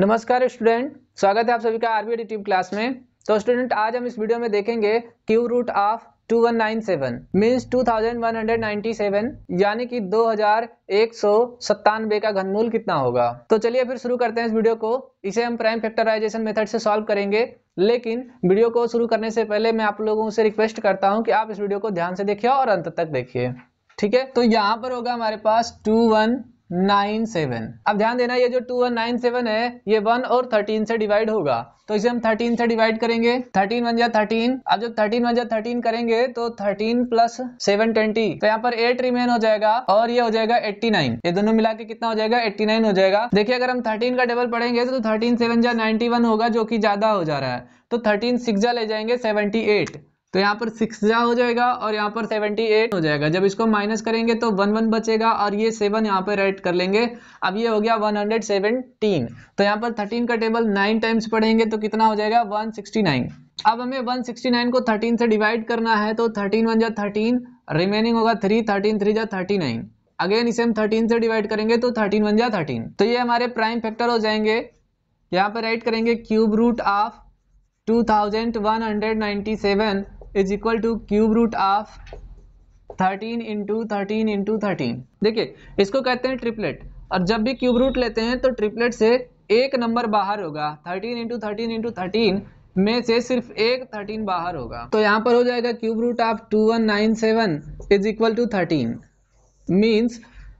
नमस्कार स्टूडेंट स्वागत है आप सभी का आरबीआई ट्यूब क्लास में तो स्टूडेंट आज हम इस वीडियो में देखेंगे क्यू रूट ऑफ 2197 मींस 2197 यानी कि दो हजार एक सौ सत्तानवे का घनमूल कितना होगा तो चलिए फिर शुरू करते हैं इस वीडियो को इसे हम प्राइम फैक्टराइजेशन मेथड से सॉल्व करेंगे लेकिन वीडियो को शुरू करने से पहले मैं आप लोगों से रिक्वेस्ट करता हूं कि आप इस वीडियो को ध्यान से देखिए और अंत तक देखिए ठीक है तो यहाँ पर होगा हमारे पास टू वन नाइन सेवन अब ध्यान देना ये जो टू वन नाइन सेवन है ये वन और थर्टीन से डिवाइड होगा तो इसे हम थर्टीन से डिवाइड करेंगे थर्टीन वन जा थर्टीन अब जब थर्टीन वन जा थर्टीन करेंगे तो थर्टीन प्लस सेवन ट्वेंटी तो यहाँ पर एट रिमेन हो जाएगा और ये हो जाएगा एट्टी नाइन ये दोनों मिला के कितना हो जाएगा एट्टी नाइन हो जाएगा देखिए अगर हम थर्टीन का डबल पढ़ेंगे तो थर्टीन सेवन जा नाइनटी वन होगा जो कि ज्यादा हो जा रहा है तो थर्टीन सिक्स जा ले जाएंगे सेवेंटी एट तो यहाँ पर सिक्स जा हो जाएगा और यहाँ पर सेवेंटी एट हो जाएगा जब इसको माइनस करेंगे तो वन वन बचेगा और ये सेवन यहाँ पर ऐड कर लेंगे अब ये हो गया वन हंड्रेड सेवनटीन तो यहाँ पर थर्टीन का टेबल नाइन टाइम्स पढ़ेंगे तो कितना हो जाएगा वन सिक्सटी नाइन अब हमें वन सिक्सटी नाइन को थर्टीन से डिवाइड करना है तो थर्टीन वन जा थर्टीन रिमेनिंग होगा थ्री थर्टीन थ्री जा थर्टी नाइन अगेन इसे हम थर्टीन से डिवाइड करेंगे तो थर्टीन वन जा थर्टीन तो ये हमारे प्राइम फैक्टर हो जाएंगे यहाँ पर राइट करेंगे cube root of two thousand one hundred ninety seven is equal to cube root of thirteen into thirteen into thirteen देखिए इसको कहते हैं ट्रिपलेट और जब भी क्यूब रूट लेते हैं तो ट्रिपलेट से एक नंबर बाहर होगा thirteen into thirteen into thirteen में से सिर्फ एक थर्टीन बाहर होगा तो यहाँ पर हो जाएगा cube root of two one nine seven is equal to thirteen means